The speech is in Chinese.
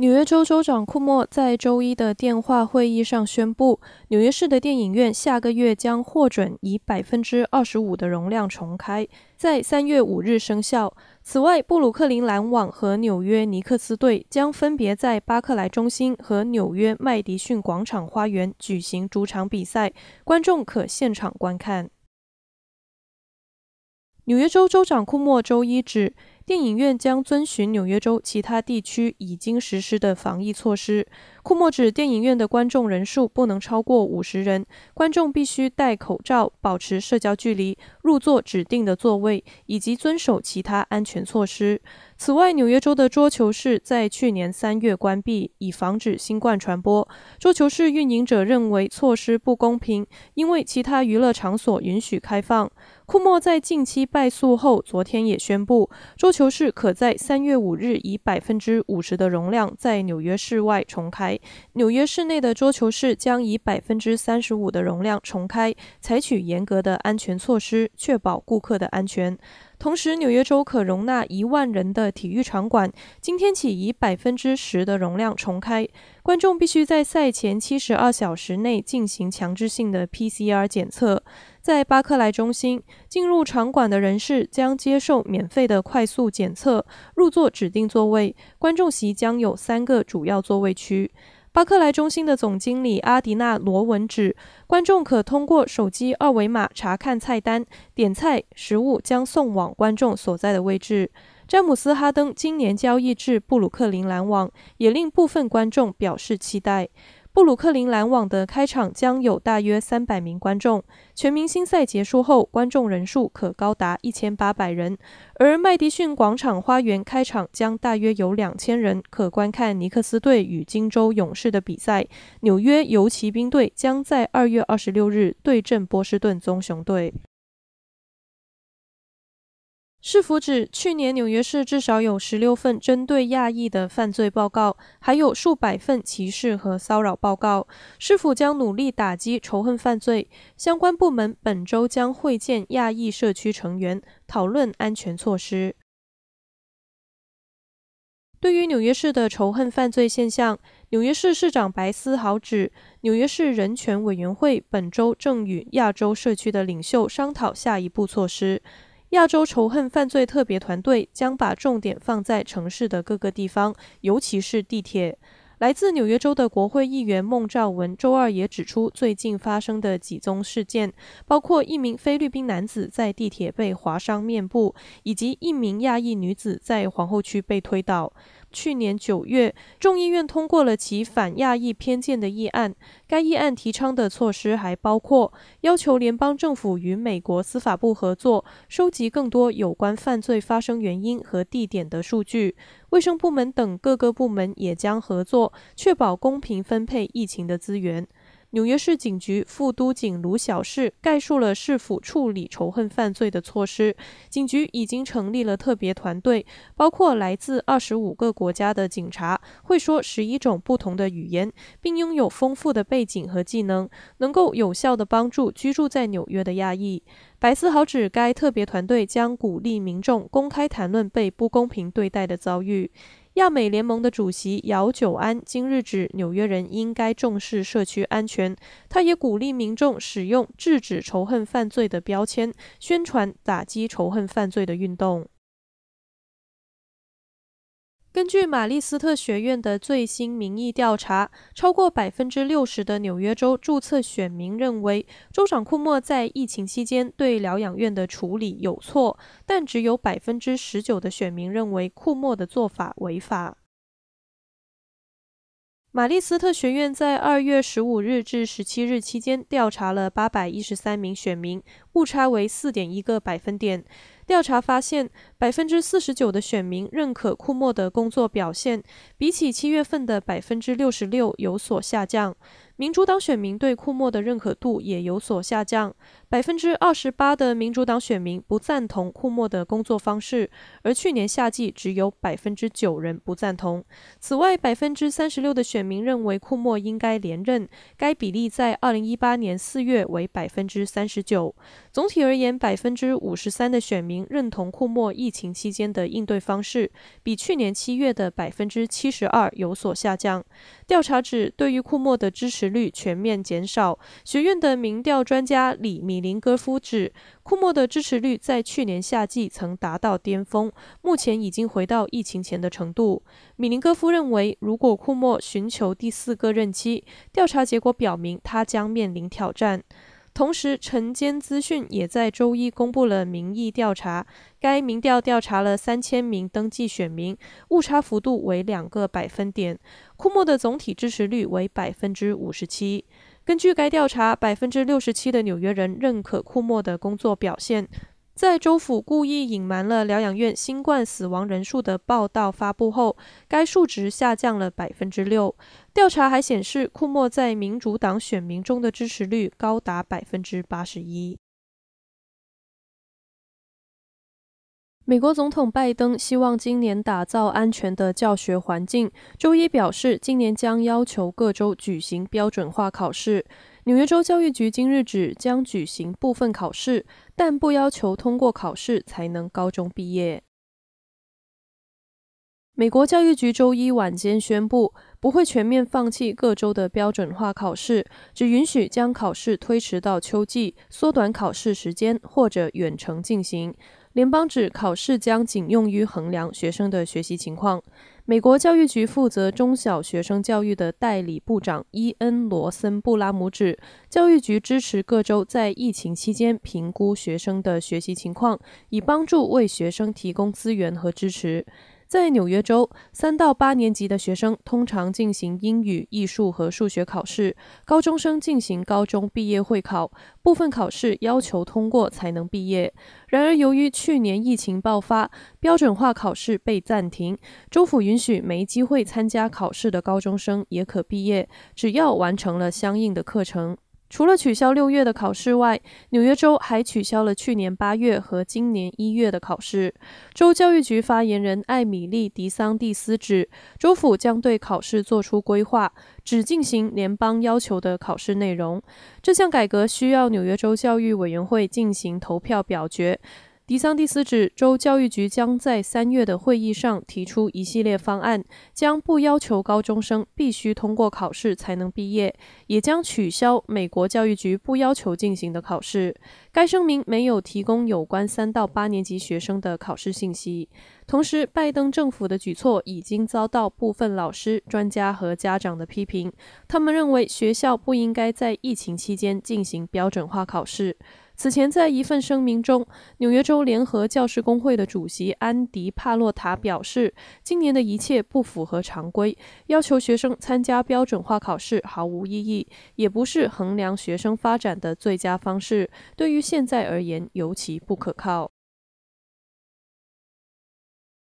纽约州州长库莫在周一的电话会议上宣布，纽约市的电影院下个月将获准以百分之二十五的容量重开，在三月五日生效。此外，布鲁克林篮网和纽约尼克斯队将分别在巴克莱中心和纽约麦迪逊广场花园举行主场比赛，观众可现场观看。纽约州州长库莫周一指。电影院将遵循纽约州其他地区已经实施的防疫措施。库莫指，电影院的观众人数不能超过五十人，观众必须戴口罩，保持社交距离，入座指定的座位，以及遵守其他安全措施。此外，纽约州的桌球室在去年三月关闭，以防止新冠传播。桌球室运营者认为措施不公平，因为其他娱乐场所允许开放。库莫在近期败诉后，昨天也宣布桌。球室可在三月五日以百分之五十的容量在纽约市外重开，纽约市内的桌球室将以百分之三十五的容量重开，采取严格的安全措施，确保顾客的安全。同时，纽约州可容纳一万人的体育场馆今天起以百分之十的容量重开，观众必须在赛前七十二小时内进行强制性的 PCR 检测。在巴克莱中心，进入场馆的人士将接受免费的快速检测，入座指定座位。观众席将有三个主要座位区。巴克莱中心的总经理阿迪娜·罗文指，观众可通过手机二维码查看菜单，点菜，食物将送往观众所在的位置。詹姆斯·哈登今年交易至布鲁克林篮网，也令部分观众表示期待。布鲁克林篮网的开场将有大约三百名观众，全明星赛结束后，观众人数可高达一千八百人；而麦迪逊广场花园开场将大约有两千人可观看尼克斯队与金州勇士的比赛。纽约游骑兵队将在二月二十六日对阵波士顿棕熊队。市府指，去年纽约市至少有十六份针对亚裔的犯罪报告，还有数百份歧视和骚扰报告。市府将努力打击仇恨犯罪，相关部门本周将会见亚裔社区成员，讨论安全措施。对于纽约市的仇恨犯罪现象，纽约市市长白思豪指，纽约市人权委员会本周正与亚洲社区的领袖商讨下一步措施。亚洲仇恨犯罪特别团队将把重点放在城市的各个地方，尤其是地铁。来自纽约州的国会议员孟兆文周二也指出，最近发生的几宗事件，包括一名菲律宾男子在地铁被划伤面部，以及一名亚裔女子在皇后区被推倒。去年九月，众议院通过了其反亚裔偏见的议案。该议案提倡的措施还包括要求联邦政府与美国司法部合作，收集更多有关犯罪发生原因和地点的数据；卫生部门等各个部门也将合作，确保公平分配疫情的资源。纽约市警局副都警卢小世概述了市府处理仇恨犯罪的措施。警局已经成立了特别团队，包括来自二十五个国家的警察，会说十一种不同的语言，并拥有丰富的背景和技能，能够有效地帮助居住在纽约的亚裔。白思豪指，该特别团队将鼓励民众公开谈论被不公平对待的遭遇。亚美联盟的主席姚久安今日指，纽约人应该重视社区安全。他也鼓励民众使用“制止仇恨犯罪”的标签，宣传打击仇恨犯罪的运动。根据玛丽斯特学院的最新民意调查，超过百分之六十的纽约州注册选民认为州长库莫在疫情期间对疗养院的处理有错，但只有百分之十九的选民认为库莫的做法违法。玛丽斯特学院在二月十五日至十七日期间调查了八百一十三名选民，误差为四点一个百分点。调查发现，百分之四十九的选民认可库莫的工作表现，比起七月份的百分之六十六有所下降。民主党选民对库莫的认可度也有所下降，百分之二十八的民主党选民不赞同库莫的工作方式，而去年夏季只有百分之九人不赞同。此外，百分之三十六的选民认为库莫应该连任，该比例在二零一八年四月为百分之三十九。总体而言，百分之五十三的选民认同库莫疫情期间的应对方式，比去年七月的百分之七十二有所下降。调查指，对于库莫的支持。率全面减少。学院的民调专家李米林戈夫指，库莫的支持率在去年夏季曾达到巅峰，目前已经回到疫情前的程度。米林戈夫认为，如果库莫寻求第四个任期，调查结果表明他将面临挑战。同时，晨间资讯也在周一公布了民意调查。该民调调查了三千名登记选民，误差幅度为两个百分点。库莫的总体支持率为百分之五十七。根据该调查，百分之六十七的纽约人认可库莫的工作表现。在州府故意隐瞒了疗养院新冠死亡人数的报道发布后，该数值下降了百分之六。调查还显示，库莫在民主党选民中的支持率高达百分之八十一。美国总统拜登希望今年打造安全的教学环境。周一表示，今年将要求各州举行标准化考试。纽约州教育局今日指将举行部分考试，但不要求通过考试才能高中毕业。美国教育局周一晚间宣布，不会全面放弃各州的标准化考试，只允许将考试推迟到秋季、缩短考试时间或者远程进行。联邦指考试将仅用于衡量学生的学习情况。美国教育局负责中小学生教育的代理部长伊恩·罗森布拉姆指教育局支持各州在疫情期间评估学生的学习情况，以帮助为学生提供资源和支持。在纽约州，三到八年级的学生通常进行英语、艺术和数学考试，高中生进行高中毕业会考。部分考试要求通过才能毕业。然而，由于去年疫情爆发，标准化考试被暂停。州府允许没机会参加考试的高中生也可毕业，只要完成了相应的课程。除了取消六月的考试外，纽约州还取消了去年八月和今年一月的考试。州教育局发言人艾米丽·迪桑蒂斯指，州府将对考试作出规划，只进行联邦要求的考试内容。这项改革需要纽约州教育委员会进行投票表决。迪桑蒂斯指，州教育局将在三月的会议上提出一系列方案，将不要求高中生必须通过考试才能毕业，也将取消美国教育局不要求进行的考试。该声明没有提供有关三到八年级学生的考试信息。同时，拜登政府的举措已经遭到部分老师、专家和家长的批评，他们认为学校不应该在疫情期间进行标准化考试。此前，在一份声明中，纽约州联合教师工会的主席安迪·帕洛塔表示：“今年的一切不符合常规，要求学生参加标准化考试毫无意义，也不是衡量学生发展的最佳方式，对于现在而言尤其不可靠。”